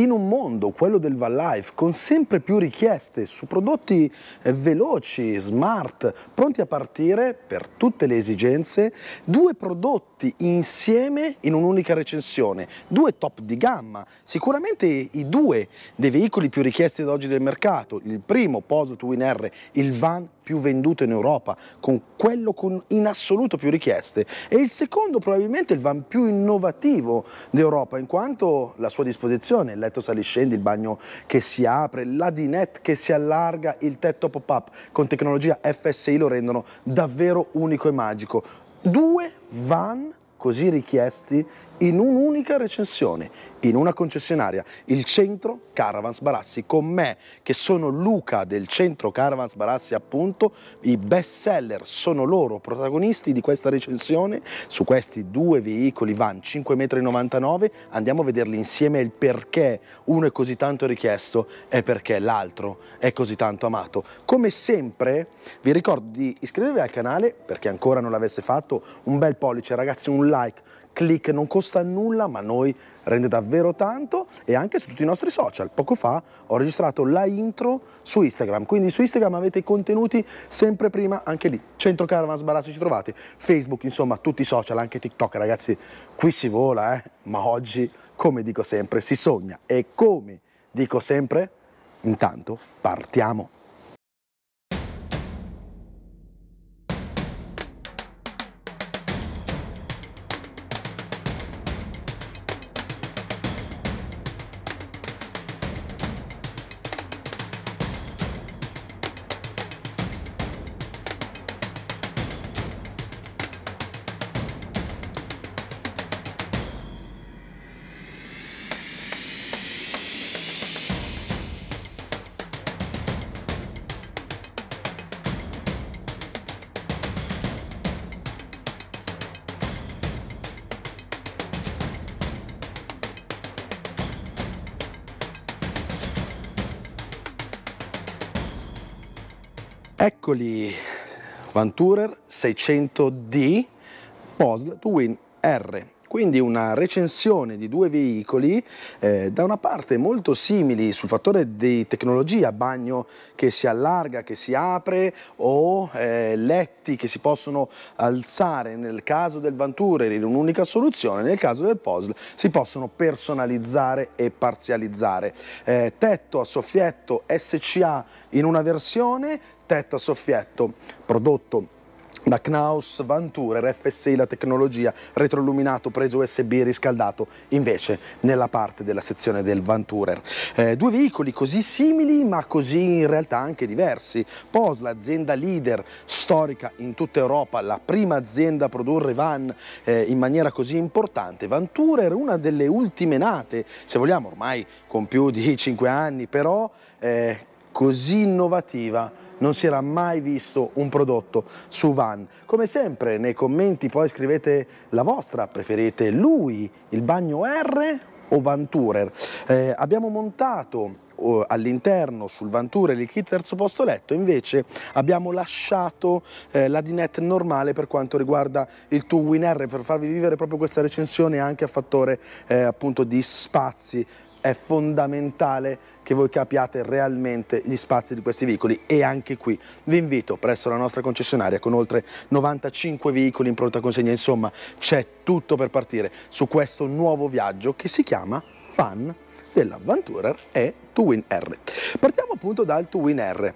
in un mondo, quello del van life, con sempre più richieste su prodotti eh, veloci, smart, pronti a partire per tutte le esigenze, due prodotti insieme in un'unica recensione, due top di gamma, sicuramente i due dei veicoli più richiesti ad oggi del mercato, il primo Poso Twin R, il van più venduto in Europa, con quello con in assoluto più richieste, e il secondo probabilmente il van più innovativo d'Europa, in quanto la sua disposizione, la letto scendi, il bagno che si apre, la dinette che si allarga, il tetto pop-up con tecnologia FSI lo rendono davvero unico e magico. Due van così richiesti in un'unica recensione in una concessionaria, il centro Caravans Barassi, con me che sono Luca del centro Caravans Barassi appunto, i best seller sono loro protagonisti di questa recensione, su questi due veicoli van 5,99 m, andiamo a vederli insieme il perché uno è così tanto richiesto e perché l'altro è così tanto amato. Come sempre vi ricordo di iscrivervi al canale perché ancora non l'avesse fatto, un bel pollice ragazzi, un like, click, non costa nulla, ma noi rende davvero tanto e anche su tutti i nostri social. Poco fa ho registrato la intro su Instagram, quindi su Instagram avete i contenuti sempre prima anche lì. Centro Caravan Sbarassi ci trovate, Facebook, insomma, tutti i social, anche TikTok, ragazzi, qui si vola, eh? ma oggi, come dico sempre, si sogna e come dico sempre, intanto partiamo. Eccoli Vanturer 600D Posl to Win R quindi una recensione di due veicoli, eh, da una parte molto simili sul fattore di tecnologia, bagno che si allarga, che si apre o eh, letti che si possono alzare nel caso del Vanturer in un'unica soluzione, nel caso del Posl si possono personalizzare e parzializzare. Eh, tetto a soffietto SCA in una versione, tetto a soffietto prodotto da Knaus Vanturer FSI la tecnologia retroilluminato preso USB riscaldato invece nella parte della sezione del Vanturer eh, due veicoli così simili ma così in realtà anche diversi POS l'azienda leader storica in tutta Europa la prima azienda a produrre van eh, in maniera così importante Vanturer una delle ultime nate se vogliamo ormai con più di 5 anni però eh, così innovativa non si era mai visto un prodotto su van. Come sempre nei commenti poi scrivete la vostra, preferite lui, il bagno R o Vanturer. Eh, abbiamo montato eh, all'interno sul Vanturer il kit terzo posto letto invece abbiamo lasciato eh, la dinette normale per quanto riguarda il 2 Win R per farvi vivere proprio questa recensione anche a fattore eh, appunto di spazi è fondamentale che voi capiate realmente gli spazi di questi veicoli e anche qui vi invito presso la nostra concessionaria con oltre 95 veicoli in pronta consegna, insomma c'è tutto per partire su questo nuovo viaggio che si chiama Fan dell'Adventurer e 2 R Partiamo appunto dal 2 R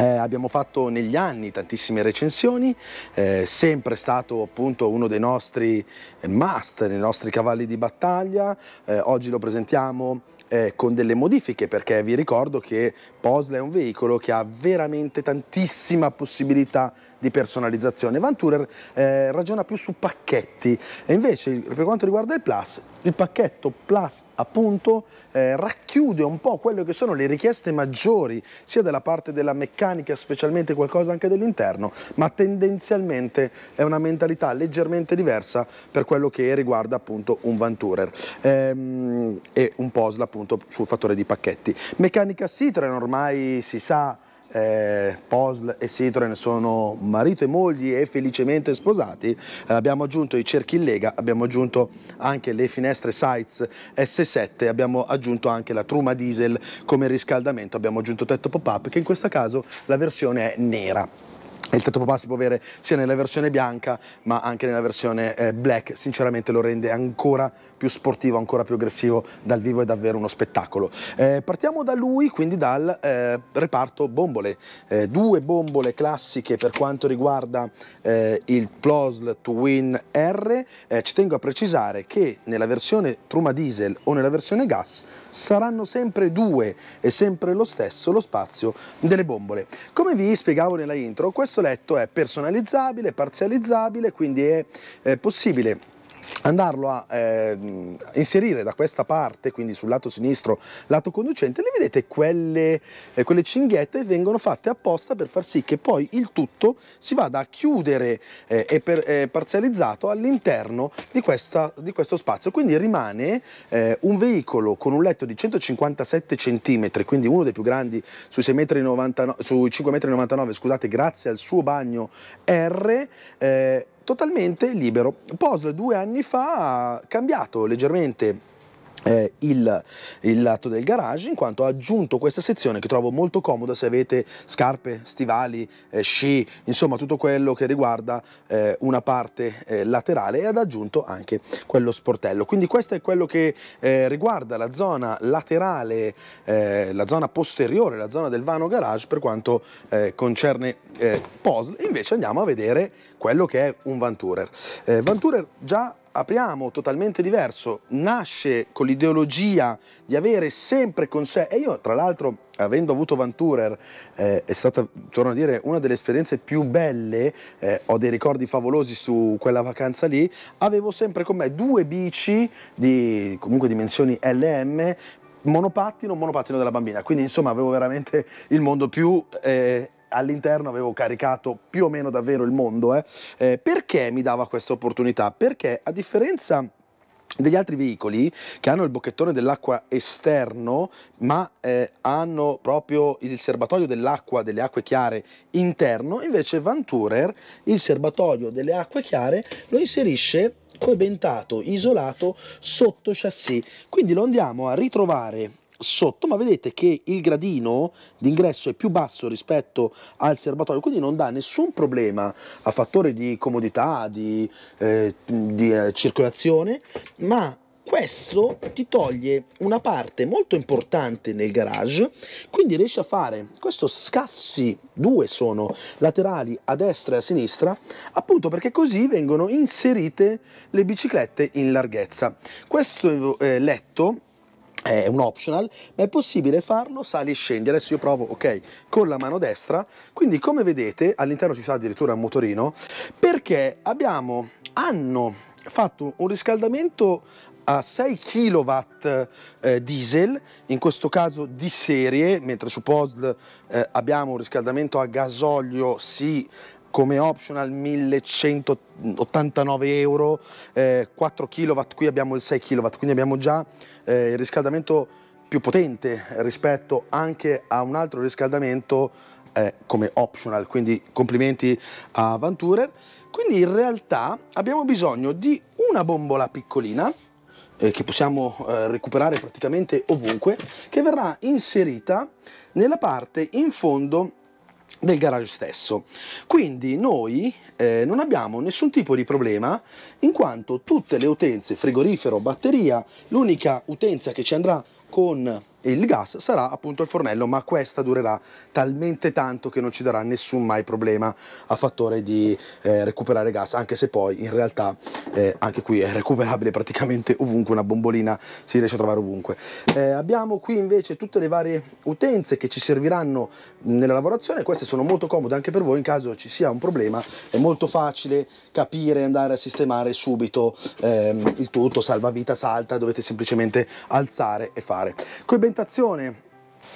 eh, abbiamo fatto negli anni tantissime recensioni, eh, sempre stato appunto uno dei nostri must, dei nostri cavalli di battaglia. Eh, oggi lo presentiamo eh, con delle modifiche perché vi ricordo che Posla è un veicolo che ha veramente tantissima possibilità di personalizzazione. Van eh, ragiona più su pacchetti e invece per quanto riguarda il Plus, il pacchetto Plus appunto eh, racchiude un po' quelle che sono le richieste maggiori sia dalla parte della meccanica, specialmente qualcosa anche dell'interno, ma tendenzialmente è una mentalità leggermente diversa per quello che riguarda appunto un Van ehm, e un Posla appunto appunto sul fattore di pacchetti. Meccanica Citroen ormai si sa, eh, Posl e Citroen sono marito e moglie e felicemente sposati, eh, abbiamo aggiunto i cerchi in lega, abbiamo aggiunto anche le finestre Sites S7, abbiamo aggiunto anche la truma diesel come riscaldamento, abbiamo aggiunto tetto pop-up che in questo caso la versione è nera il papà si può avere sia nella versione bianca ma anche nella versione eh, black sinceramente lo rende ancora più sportivo ancora più aggressivo dal vivo è davvero uno spettacolo eh, partiamo da lui quindi dal eh, reparto bombole eh, due bombole classiche per quanto riguarda eh, il Plosl Twin Win R eh, ci tengo a precisare che nella versione Truma Diesel o nella versione gas saranno sempre due e sempre lo stesso lo spazio delle bombole come vi spiegavo nella intro questo questo letto è personalizzabile, parzializzabile, quindi è, è possibile andarlo a eh, inserire da questa parte, quindi sul lato sinistro, lato conducente, le vedete quelle, eh, quelle, cinghiette vengono fatte apposta per far sì che poi il tutto si vada a chiudere eh, e per, eh, parzializzato all'interno di, di, questo spazio. Quindi rimane eh, un veicolo con un letto di 157 cm, quindi uno dei più grandi sui, 5,99 m, grazie al suo bagno R, eh, totalmente libero. Posl due anni fa ha cambiato leggermente eh, il, il, lato del garage in quanto ho aggiunto questa sezione che trovo molto comoda se avete scarpe, stivali, eh, sci, insomma tutto quello che riguarda eh, una parte eh, laterale e ad aggiunto anche quello sportello quindi questo è quello che eh, riguarda la zona laterale eh, la zona posteriore, la zona del vano garage per quanto concerne eh, POSL invece andiamo a vedere quello che è un Vanturer Vanturer già apriamo totalmente diverso, nasce con l'ideologia di avere sempre con sé, e io tra l'altro avendo avuto Vanturer eh, è stata, torno a dire, una delle esperienze più belle, eh, ho dei ricordi favolosi su quella vacanza lì, avevo sempre con me due bici di comunque dimensioni LM monopattino, monopattino della bambina, quindi insomma avevo veramente il mondo più eh, all'interno avevo caricato più o meno davvero il mondo, eh. Eh, perché mi dava questa opportunità? Perché a differenza degli altri veicoli che hanno il bocchettone dell'acqua esterno ma eh, hanno proprio il serbatoio dell'acqua delle acque chiare interno invece Vanturer il serbatoio delle acque chiare lo inserisce coibentato isolato sotto chassis quindi lo andiamo a ritrovare sotto, ma vedete che il gradino d'ingresso è più basso rispetto al serbatoio, quindi non dà nessun problema a fattore di comodità, di, eh, di eh, circolazione, ma questo ti toglie una parte molto importante nel garage, quindi riesci a fare questo scassi, due sono laterali a destra e a sinistra, appunto perché così vengono inserite le biciclette in larghezza. Questo eh, letto è un optional, ma è possibile farlo sali e scendi. Adesso io provo, ok, con la mano destra. Quindi come vedete, all'interno ci sta addirittura un motorino, perché abbiamo, hanno fatto un riscaldamento a 6 kW eh, diesel, in questo caso di serie, mentre su Posl eh, abbiamo un riscaldamento a gasolio, sì, come optional 1189 euro, eh, 4 kW, qui abbiamo il 6 kW, quindi abbiamo già eh, il riscaldamento più potente rispetto anche a un altro riscaldamento eh, come optional, quindi complimenti a Vanturer. Quindi in realtà abbiamo bisogno di una bombola piccolina eh, che possiamo eh, recuperare praticamente ovunque, che verrà inserita nella parte in fondo del garage stesso quindi noi eh, non abbiamo nessun tipo di problema in quanto tutte le utenze frigorifero batteria l'unica utenza che ci andrà con il gas sarà appunto il fornello ma questa durerà talmente tanto che non ci darà nessun mai problema a fattore di eh, recuperare gas anche se poi in realtà eh, anche qui è recuperabile praticamente ovunque una bombolina si riesce a trovare ovunque eh, abbiamo qui invece tutte le varie utenze che ci serviranno nella lavorazione queste sono molto comode anche per voi in caso ci sia un problema è molto facile capire andare a sistemare subito ehm, il tutto salvavita salta dovete semplicemente alzare e fare particolare. Coibentazione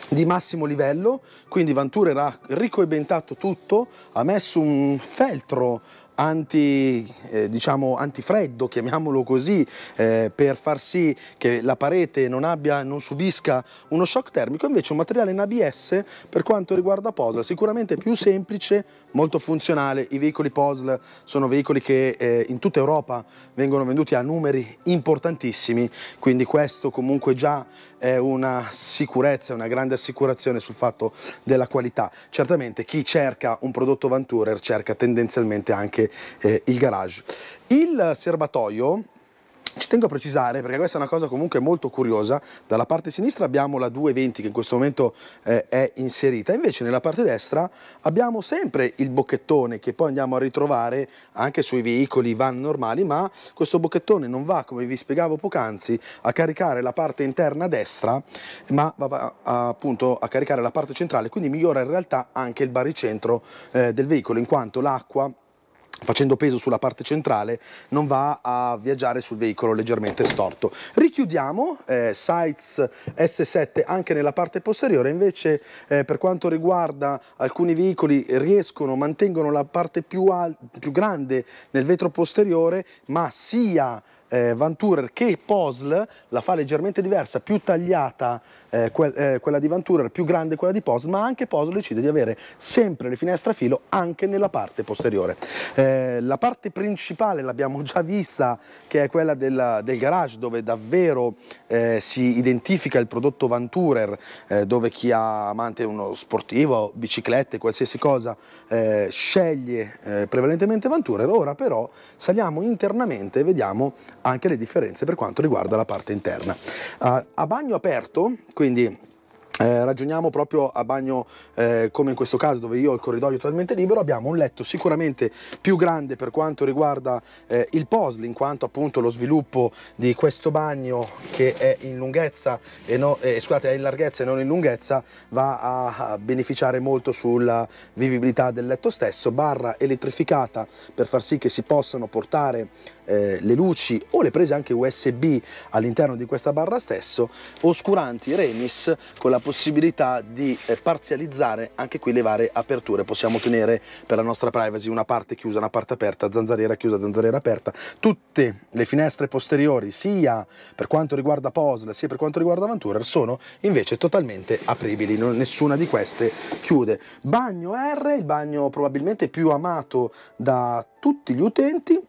di massimo livello, quindi Vantura era ricoibentato tutto, ha messo un feltro anti, eh, diciamo, antifreddo, chiamiamolo così, eh, per far sì che la parete non, abbia, non subisca uno shock termico, invece un materiale in ABS per quanto riguarda Posl sicuramente più semplice, molto funzionale, i veicoli Posl sono veicoli che eh, in tutta Europa vengono venduti a numeri importantissimi, quindi questo comunque già è una sicurezza, una grande assicurazione sul fatto della qualità. Certamente chi cerca un prodotto Vanturer cerca tendenzialmente anche anche eh, il garage. Il serbatoio ci tengo a precisare perché questa è una cosa comunque molto curiosa, dalla parte sinistra abbiamo la 220 che in questo momento eh, è inserita, invece nella parte destra abbiamo sempre il bocchettone che poi andiamo a ritrovare anche sui veicoli van normali, ma questo bocchettone non va, come vi spiegavo poc'anzi, a caricare la parte interna destra, ma va appunto a caricare la parte centrale, quindi migliora in realtà anche il baricentro eh, del veicolo, in quanto l'acqua facendo peso sulla parte centrale, non va a viaggiare sul veicolo leggermente storto. Richiudiamo eh, Sites S7 anche nella parte posteriore, invece eh, per quanto riguarda alcuni veicoli riescono, mantengono la parte più, più grande nel vetro posteriore, ma sia eh, Van che Posl la fa leggermente diversa, più tagliata eh, que eh, quella di Vantura più grande quella di Pos, ma anche Pos decide di avere sempre le finestre a filo anche nella parte posteriore. Eh, la parte principale l'abbiamo già vista, che è quella della, del garage, dove davvero eh, si identifica il prodotto Vanturer, eh, dove chi ha amante uno sportivo, biciclette, qualsiasi cosa, eh, sceglie prevalentemente Vanturer. Ora però saliamo internamente e vediamo anche le differenze per quanto riguarda la parte interna. a bagno aperto, quindi eh, ragioniamo proprio a bagno eh, come in questo caso dove io ho il corridoio totalmente libero abbiamo un letto sicuramente più grande per quanto riguarda eh, il puzzle in quanto appunto lo sviluppo di questo bagno che è in lunghezza e no, eh, scusate è in larghezza e non in lunghezza va a, a beneficiare molto sulla vivibilità del letto stesso barra elettrificata per far sì che si possano portare eh, le luci o le prese anche USB all'interno di questa barra stesso, oscuranti remis con la possibilità di eh, parzializzare anche qui le varie aperture. Possiamo tenere per la nostra privacy una parte chiusa, una parte aperta, zanzariera chiusa, zanzariera aperta. Tutte le finestre posteriori, sia per quanto riguarda Posla, sia per quanto riguarda Vanturer, sono invece totalmente apribili. Non, nessuna di queste chiude. Bagno R, il bagno probabilmente più amato da tutti gli utenti,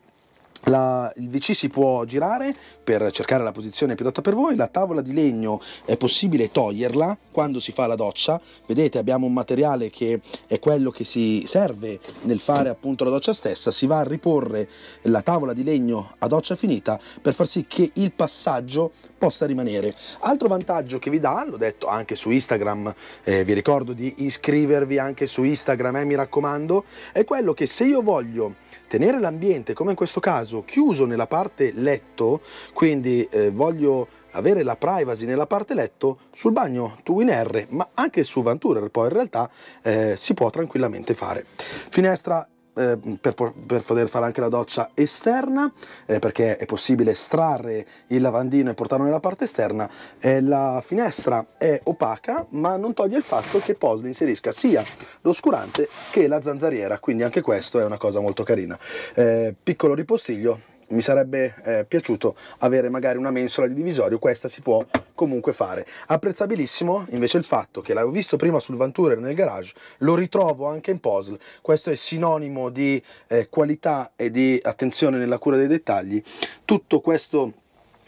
la, il VC si può girare per cercare la posizione più adatta per voi, la tavola di legno è possibile toglierla quando si fa la doccia, vedete abbiamo un materiale che è quello che si serve nel fare appunto la doccia stessa, si va a riporre la tavola di legno a doccia finita per far sì che il passaggio possa rimanere. Altro vantaggio che vi dà, l'ho detto anche su Instagram, eh, vi ricordo di iscrivervi anche su Instagram, eh, mi raccomando, è quello che se io voglio tenere l'ambiente, come in questo caso, chiuso nella parte letto, quindi eh, voglio avere la privacy nella parte letto sul bagno TWIN-R, ma anche su Vanturer poi in realtà eh, si può tranquillamente fare. Finestra Ehm, per, per, poter fare anche la doccia esterna, eh, perché è possibile estrarre il lavandino e portarlo nella parte esterna, eh, la finestra è opaca ma non toglie il fatto che Posley inserisca sia l'oscurante che la zanzariera, quindi anche questo è una cosa molto carina. Eh, piccolo ripostiglio mi sarebbe eh, piaciuto avere magari una mensola di divisorio, questa si può comunque fare. Apprezzabilissimo invece il fatto che l'avevo visto prima sul Vanturer nel garage, lo ritrovo anche in puzzle, questo è sinonimo di eh, qualità e di attenzione nella cura dei dettagli, tutto questo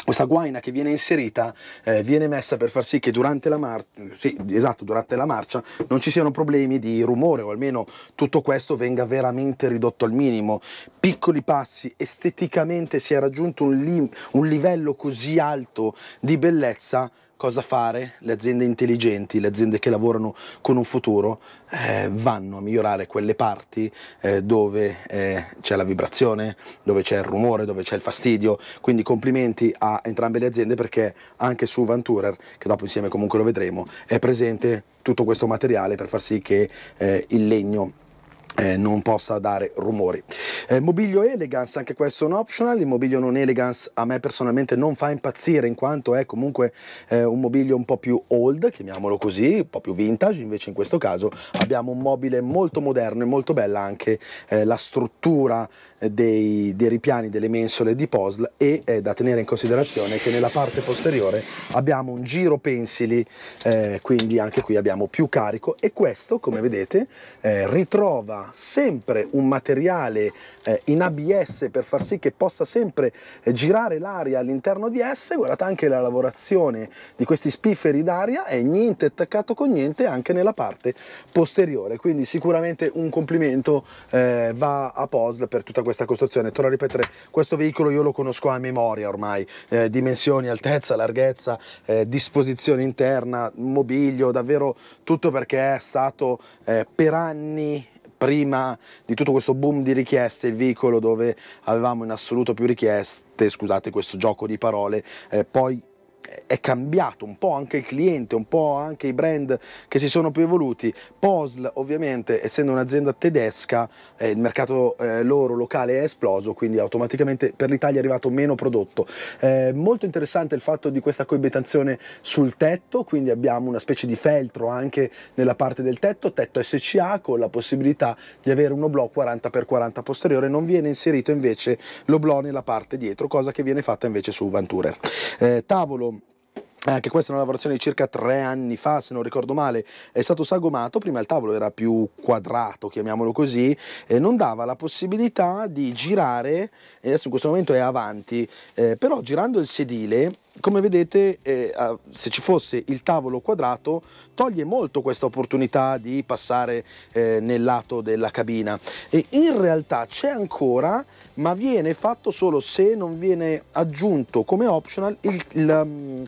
questa guaina che viene inserita eh, viene messa per far sì che durante la, mar sì, esatto, durante la marcia non ci siano problemi di rumore o almeno tutto questo venga veramente ridotto al minimo. Piccoli passi, esteticamente si è raggiunto un, un livello così alto di bellezza cosa fare, le aziende intelligenti, le aziende che lavorano con un futuro eh, vanno a migliorare quelle parti eh, dove eh, c'è la vibrazione, dove c'è il rumore, dove c'è il fastidio, quindi complimenti a entrambe le aziende perché anche su Vanturer, che dopo insieme comunque lo vedremo, è presente tutto questo materiale per far sì che eh, il legno eh, non possa dare rumori. Eh, mobilio elegance, anche questo è un optional, il mobilio non elegance a me personalmente non fa impazzire in quanto è comunque eh, un mobilio un po' più old, chiamiamolo così, un po' più vintage, invece in questo caso abbiamo un mobile molto moderno e molto bella anche eh, la struttura eh, dei, dei, ripiani delle mensole di Posl e eh, da tenere in considerazione che nella parte posteriore abbiamo un giro pensili, quindi anche qui abbiamo più carico e questo come vedete ritrova sempre un materiale eh, in ABS per far sì che possa sempre eh, girare l'aria all'interno di esse, guardate anche la lavorazione di questi spifferi d'aria e niente attaccato con niente anche nella parte posteriore, quindi sicuramente un complimento eh, va a Posl per tutta questa costruzione. Torno a ripetere, questo veicolo io lo conosco a memoria ormai, eh, dimensioni, altezza, larghezza, eh, disposizione interna, mobilio, davvero tutto perché è stato eh, per anni prima di tutto questo boom di richieste, il veicolo dove avevamo in assoluto più richieste, scusate questo gioco di parole, eh, poi è cambiato un po' anche il cliente, un po' anche i brand che si sono più evoluti. Posl ovviamente essendo un'azienda tedesca eh, il mercato eh, loro locale è esploso quindi automaticamente per l'Italia è arrivato meno prodotto. Eh, molto interessante il fatto di questa coibetazione sul tetto quindi abbiamo una specie di feltro anche nella parte del tetto, tetto SCA con la possibilità di avere un oblò 40x40 posteriore, non viene inserito invece l'oblò nella parte dietro cosa che viene fatta invece su Vanturer. Eh, tavolo eh, anche questa è una lavorazione di circa tre anni fa, se non ricordo male, è stato sagomato, prima il tavolo era più quadrato, chiamiamolo così, e non dava la possibilità di girare, adesso in questo momento è avanti, eh, però girando il sedile come vedete eh, se ci fosse il tavolo quadrato toglie molto questa opportunità di passare eh, nel lato della cabina e in realtà c'è ancora ma viene fatto solo se non viene aggiunto come optional il, il, um,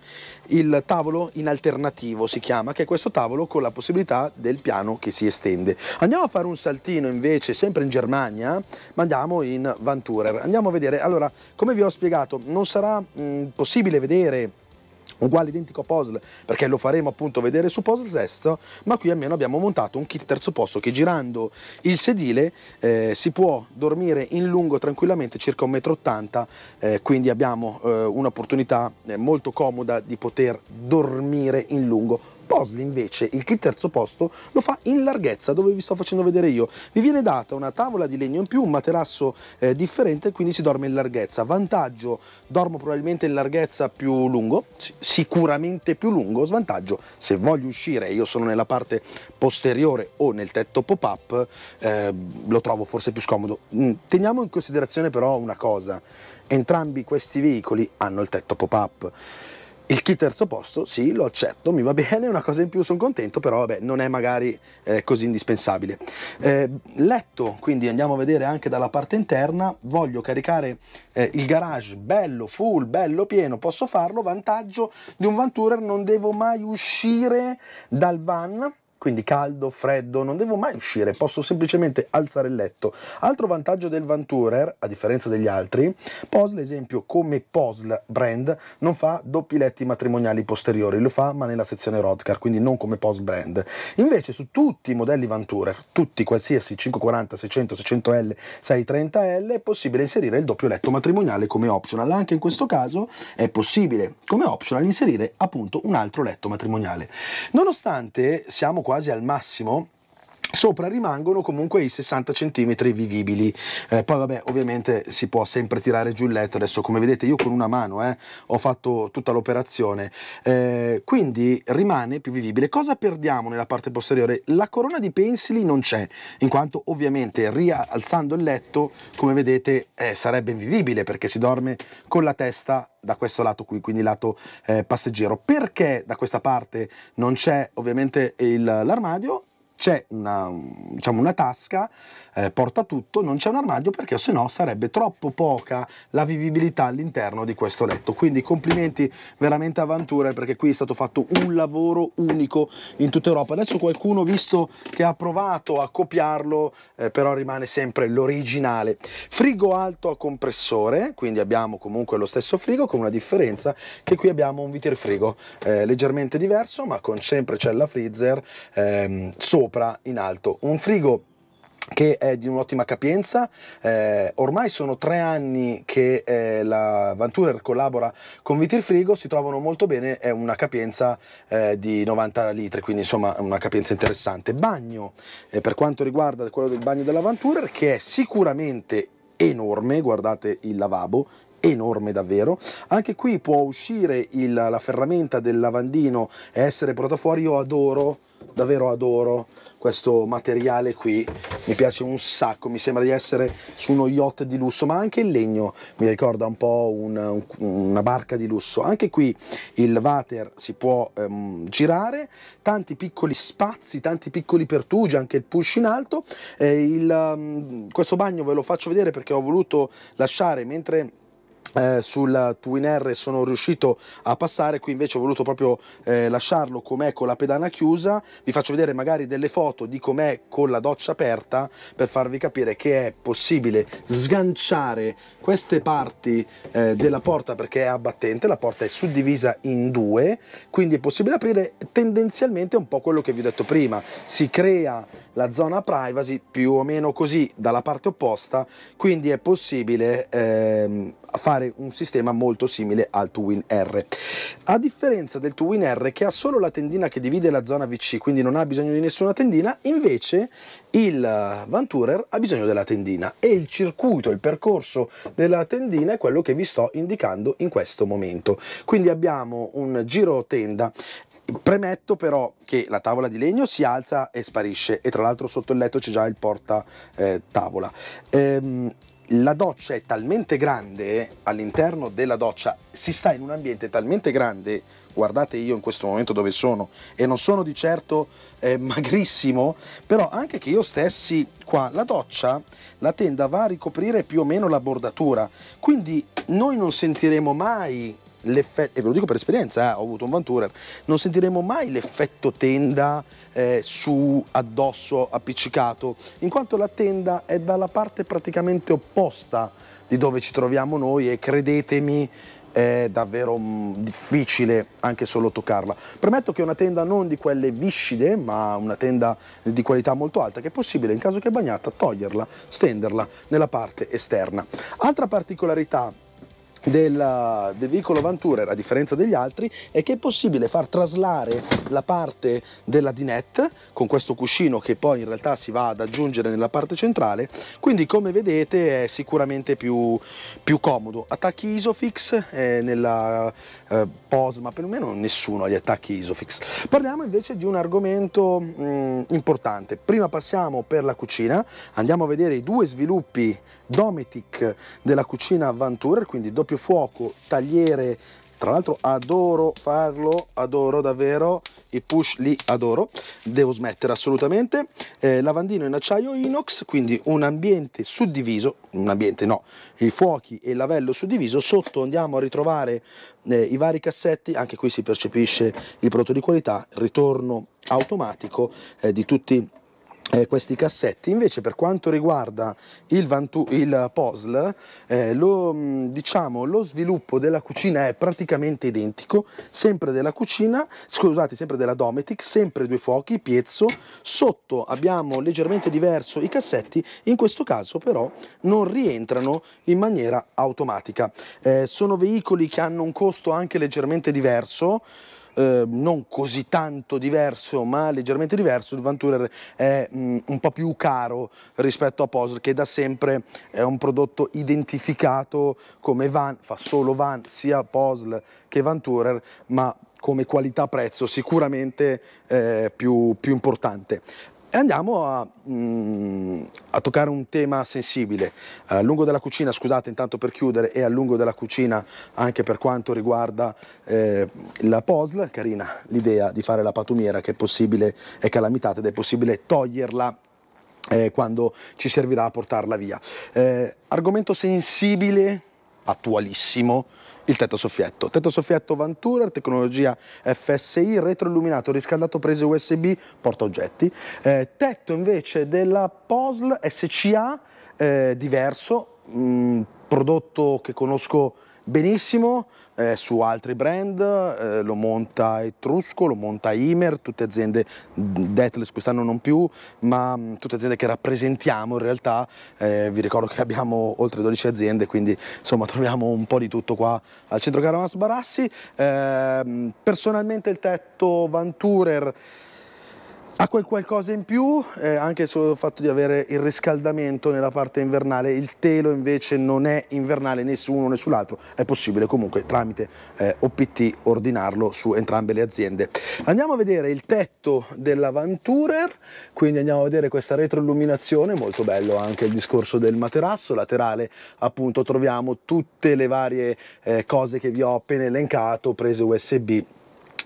il tavolo in alternativo si chiama che è questo tavolo con la possibilità del piano che si estende andiamo a fare un saltino invece sempre in Germania ma andiamo in Vancouver andiamo a vedere allora come vi ho spiegato non sarà mh, mm, possibile vedere vedere uguale identico a puzzle perché lo faremo appunto vedere su puzzle test ma qui almeno abbiamo montato un kit terzo posto che girando il sedile eh, si può dormire in lungo tranquillamente circa 1,80 m eh, quindi abbiamo eh, un'opportunità eh, molto comoda di poter dormire in lungo Posley invece il terzo posto lo fa in larghezza dove vi sto facendo vedere io. Vi viene data una tavola di legno in più, un materasso eh, differente quindi si dorme in larghezza. Vantaggio, dormo probabilmente in larghezza più lungo, sicuramente più lungo. Svantaggio, se voglio uscire e io sono nella parte posteriore o nel tetto pop-up eh, lo trovo forse più scomodo. Mm, teniamo in considerazione però una cosa, entrambi questi veicoli hanno il tetto pop-up. Il chi terzo posto, sì, lo accetto, mi va bene, una cosa in più, sono contento, però vabbè, non è magari eh, così indispensabile. Eh, letto, quindi andiamo a vedere anche dalla parte interna, voglio caricare eh, il garage bello, full, bello, pieno, posso farlo, vantaggio di un Vanturer, non devo mai uscire dal van, quindi caldo, freddo, non devo mai uscire, posso semplicemente alzare il letto. Altro vantaggio del Vanturer, a differenza degli altri, POSL, ad esempio, come POSL brand, non fa doppi letti matrimoniali posteriori, lo fa ma nella sezione Rodcar, quindi non come POSL brand. Invece su tutti i modelli Vanturer, tutti, qualsiasi 540, 600, 600L, 630L, è possibile inserire il doppio letto matrimoniale come optional. Anche in questo caso è possibile come optional inserire appunto un altro letto matrimoniale. Nonostante siamo quasi al massimo sopra rimangono comunque i 60 cm vivibili eh, poi vabbè ovviamente si può sempre tirare giù il letto adesso come vedete io con una mano eh, ho fatto tutta l'operazione eh, quindi rimane più vivibile cosa perdiamo nella parte posteriore la corona di pensili non c'è in quanto ovviamente rialzando il letto come vedete eh, sarebbe invivibile perché si dorme con la testa da questo lato qui, quindi lato eh, passeggero. Perché da questa parte non c'è ovviamente l'armadio? c'è una, diciamo, una tasca, eh, porta tutto, non c'è un armadio perché se no sarebbe troppo poca la vivibilità all'interno di questo letto. Quindi complimenti veramente a Vantura perché qui è stato fatto un lavoro unico in tutta Europa. Adesso qualcuno visto che ha provato a copiarlo eh, però rimane sempre l'originale. Frigo alto a compressore, quindi abbiamo comunque lo stesso frigo con una differenza che qui abbiamo un vitirfrigo eh, leggermente diverso ma con sempre cella freezer ehm, sopra sopra in alto. Un frigo che è di un'ottima capienza, eh, ormai sono tre anni che eh, la Vanturer collabora con Vitirfrigo, si trovano molto bene, è una capienza eh, di 90 litri, quindi insomma una capienza interessante. Bagno, eh, per quanto riguarda quello del bagno della Vanturer, che è sicuramente enorme, guardate il lavabo, enorme davvero anche qui può uscire il, la ferramenta del lavandino e essere portata fuori io adoro davvero adoro questo materiale qui mi piace un sacco mi sembra di essere su uno yacht di lusso ma anche il legno mi ricorda un po' una, una barca di lusso anche qui il water si può ehm, girare tanti piccoli spazi tanti piccoli pertugi anche il push in alto eh, il, ehm, questo bagno ve lo faccio vedere perché ho voluto lasciare mentre eh, sulla Twin R sono riuscito a passare qui invece ho voluto proprio eh, lasciarlo com'è con la pedana chiusa vi faccio vedere magari delle foto di com'è con la doccia aperta per farvi capire che è possibile sganciare queste parti eh, della porta perché è abbattente la porta è suddivisa in due quindi è possibile aprire tendenzialmente un po' quello che vi ho detto prima si crea la zona privacy più o meno così dalla parte opposta quindi è possibile ehm, fare creare un sistema molto simile al Twin R. A differenza del Twin R che ha solo la tendina che divide la zona VC, quindi non ha bisogno di nessuna tendina, invece il Vanturer ha bisogno della tendina e il circuito, il percorso della tendina è quello che vi sto indicando in questo momento. Quindi abbiamo un giro tenda Premetto però che la tavola di legno si alza e sparisce e tra l'altro sotto il letto c'è già il porta eh, tavola. Ehm, la doccia è talmente grande, all'interno della doccia si sta in un ambiente talmente grande, guardate io in questo momento dove sono, e non sono di certo eh, magrissimo, però anche che io stessi qua, la doccia, la tenda va a ricoprire più o meno la bordatura, quindi noi non sentiremo mai l'effetto, e ve lo dico per esperienza, eh, ho avuto un van non sentiremo mai l'effetto tenda eh, su addosso appiccicato, in quanto la tenda è dalla parte praticamente opposta di dove ci troviamo noi e credetemi è davvero mm, difficile anche solo toccarla. Premetto che è una tenda non di quelle viscide, ma una tenda di qualità molto alta, che è possibile, in caso che è bagnata, toglierla, stenderla nella parte esterna. Altra particolarità del, del, veicolo Vanturer a differenza degli altri è che è possibile far traslare la parte della dinette con questo cuscino che poi in realtà si va ad aggiungere nella parte centrale quindi come vedete è sicuramente più, più comodo attacchi Isofix eh, nella eh, POS ma perlomeno nessuno ha gli attacchi Isofix parliamo invece di un argomento mh, mm, importante prima passiamo per la cucina andiamo a vedere i due sviluppi Dometic della cucina Vanturer quindi doppio fuoco, tagliere, tra l'altro adoro farlo, adoro davvero, i push li adoro, devo smettere assolutamente, eh, lavandino in acciaio inox, quindi un ambiente suddiviso, un ambiente no, i fuochi e il lavello suddiviso, sotto andiamo a ritrovare eh, i vari cassetti, anche qui si percepisce il prodotto di qualità, ritorno automatico eh, di tutti i eh, questi cassetti invece per quanto riguarda il, Vantu il POSL eh, lo, mm, diciamo, lo, sviluppo della cucina è praticamente identico sempre della cucina scusate sempre della Dometic sempre due fuochi piezo sotto abbiamo leggermente diverso i cassetti in questo caso però non rientrano in maniera automatica eh, sono veicoli che hanno un costo anche leggermente diverso Ehm, non così tanto diverso, ma leggermente diverso, il Vanturer è mh, un po' più caro rispetto a Posl, che da sempre è un prodotto identificato come van, fa solo van, sia Posl che Vanturer, ma come qualità-prezzo sicuramente eh, più, più importante. E andiamo a, mh, mm, a, toccare un tema sensibile. A lungo della cucina, scusate intanto per chiudere, e a lungo della cucina anche per quanto riguarda eh, la POSL, carina l'idea di fare la patumiera che è possibile, è calamitata ed è possibile toglierla eh, quando ci servirà a portarla via. Eh, argomento sensibile attualissimo il tetto soffietto. Tetto soffietto Vantura, tecnologia FSI, retroilluminato, riscaldato prese USB, porta oggetti. Eh, tetto invece della POSL SCA, eh, diverso, mh, mm, prodotto che conosco benissimo eh, su altri brand, eh, lo monta Etrusco, lo monta Imer, tutte aziende, mm, Deathless quest'anno non più, ma mh, mm, tutte aziende che rappresentiamo in realtà, eh, vi ricordo che abbiamo oltre 12 aziende, quindi insomma troviamo un po' di tutto qua al centro Caravans Barassi, ehm, personalmente il tetto Vanturer ha quel qualcosa in più, eh, anche solo il fatto di avere il riscaldamento nella parte invernale, il telo invece non è invernale nessuno, su né sull'altro, è possibile comunque tramite eh, OPT ordinarlo su entrambe le aziende. Andiamo a vedere il tetto della quindi andiamo a vedere questa retroilluminazione, molto bello anche il discorso del materasso, laterale appunto troviamo tutte le varie eh, cose che vi ho appena elencato, prese USB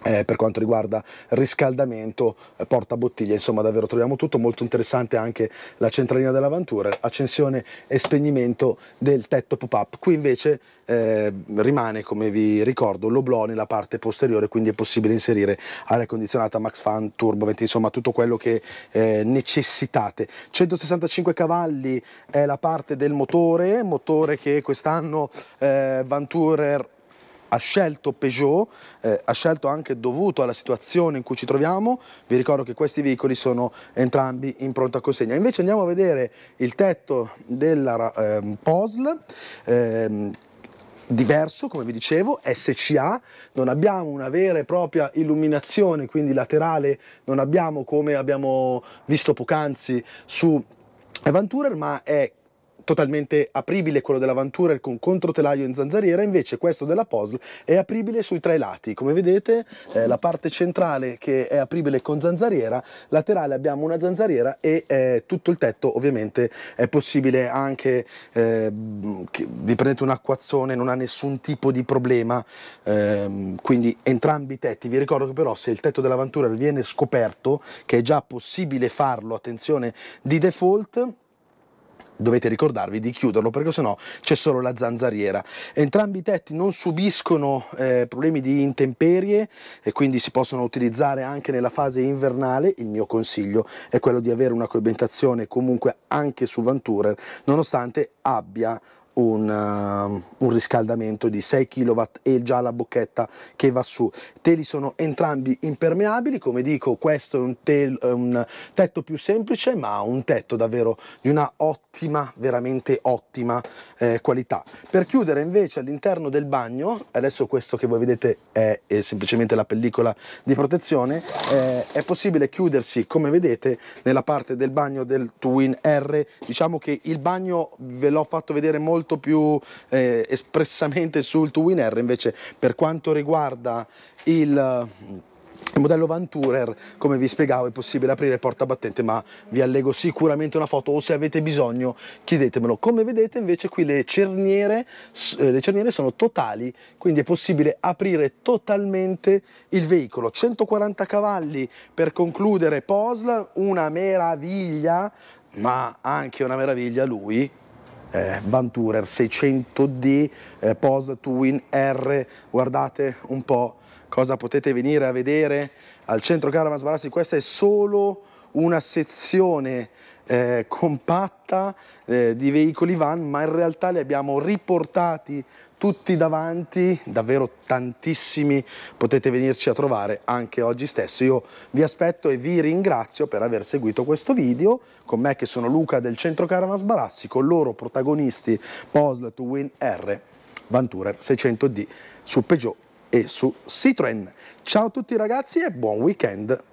eh, per quanto riguarda riscaldamento, eh, porta bottiglia, insomma davvero troviamo tutto, molto interessante anche la centralina dell'avventura, accensione e spegnimento del tetto pop-up, qui invece eh, rimane come vi ricordo l'oblò nella parte posteriore, quindi è possibile inserire aria condizionata, max fan, turbo, insomma tutto quello che eh, necessitate. 165 cavalli è la parte del motore, motore che quest'anno eh, Vanturer ha scelto Peugeot, eh, ha scelto anche dovuto alla situazione in cui ci troviamo, vi ricordo che questi veicoli sono entrambi in pronta consegna. Invece andiamo a vedere il tetto della eh, POSL, eh, diverso, come vi dicevo, SCA, non abbiamo una vera e propria illuminazione, quindi laterale, non abbiamo come abbiamo visto poc'anzi su Avanturer, ma è totalmente apribile quello della Van Tourer con controtelaio in zanzariera, invece questo della Posl è apribile sui tre lati. Come vedete eh, la parte centrale che è apribile con zanzariera, laterale abbiamo una zanzariera e eh, tutto il tetto ovviamente è possibile anche, eh, che, vi prendete un acquazzone, non ha nessun tipo di problema, ehm, quindi entrambi i tetti. Vi ricordo che però se il tetto della viene scoperto, che è già possibile farlo, attenzione, di default, dovete ricordarvi di chiuderlo perché sennò c'è solo la zanzariera entrambi i tetti non subiscono eh, problemi di intemperie e quindi si possono utilizzare anche nella fase invernale il mio consiglio è quello di avere una coibentazione comunque anche su Vanturer nonostante abbia un, uh, un, riscaldamento di 6 kW e già la bocchetta che va su. Teli sono entrambi impermeabili, come dico questo è un, tel, un tetto più semplice ma un tetto davvero di una ottima, veramente ottima eh, qualità. Per chiudere invece all'interno del bagno, adesso questo che voi vedete è, è semplicemente la pellicola di protezione, eh, è possibile chiudersi come vedete nella parte del bagno del Twin R, diciamo che il bagno ve l'ho fatto vedere molto molto più eh, espressamente sul to win R, invece per quanto riguarda il... Il modello Van come vi spiegavo, è possibile aprire porta battente, ma vi allego sicuramente una foto o se avete bisogno chiedetemelo. Come vedete invece qui le cerniere, eh, le cerniere sono totali, quindi è possibile aprire totalmente il veicolo. 140 cavalli per concludere Posl, una meraviglia, ma anche una meraviglia lui, eh, Vanturer 600D eh, Pos Twin R, guardate un po' cosa potete venire a vedere al centro Caravan Sbarassi, questa è solo una sezione eh, compatta eh, di veicoli van, ma in realtà li abbiamo riportati tutti davanti, davvero tantissimi, potete venirci a trovare anche oggi stesso. Io vi aspetto e vi ringrazio per aver seguito questo video, con me che sono Luca del Centro Caravan Sbarassi, con loro protagonisti Posl to Win R, Vanturer 600D su Peugeot e su Citroën. Ciao a tutti ragazzi e buon weekend!